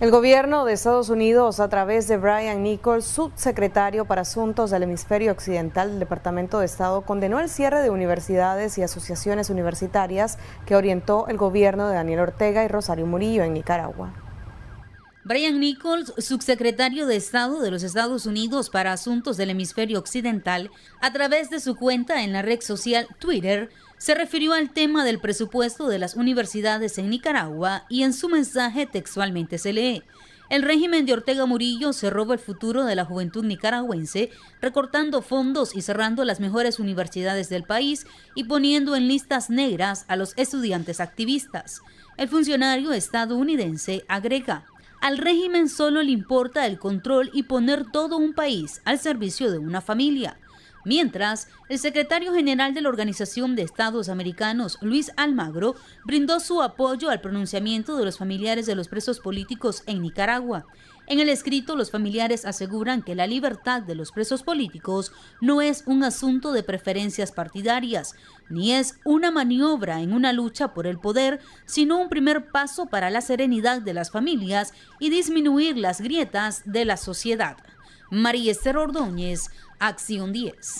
El gobierno de Estados Unidos, a través de Brian Nichols, subsecretario para Asuntos del Hemisferio Occidental del Departamento de Estado, condenó el cierre de universidades y asociaciones universitarias que orientó el gobierno de Daniel Ortega y Rosario Murillo en Nicaragua. Brian Nichols, subsecretario de Estado de los Estados Unidos para Asuntos del Hemisferio Occidental, a través de su cuenta en la red social Twitter, se refirió al tema del presupuesto de las universidades en Nicaragua y en su mensaje textualmente se lee, el régimen de Ortega Murillo se roba el futuro de la juventud nicaragüense, recortando fondos y cerrando las mejores universidades del país y poniendo en listas negras a los estudiantes activistas. El funcionario estadounidense agrega, al régimen solo le importa el control y poner todo un país al servicio de una familia. Mientras, el secretario general de la Organización de Estados Americanos, Luis Almagro, brindó su apoyo al pronunciamiento de los familiares de los presos políticos en Nicaragua. En el escrito, los familiares aseguran que la libertad de los presos políticos no es un asunto de preferencias partidarias, ni es una maniobra en una lucha por el poder, sino un primer paso para la serenidad de las familias y disminuir las grietas de la sociedad. María Esther Ordóñez, Acción 10.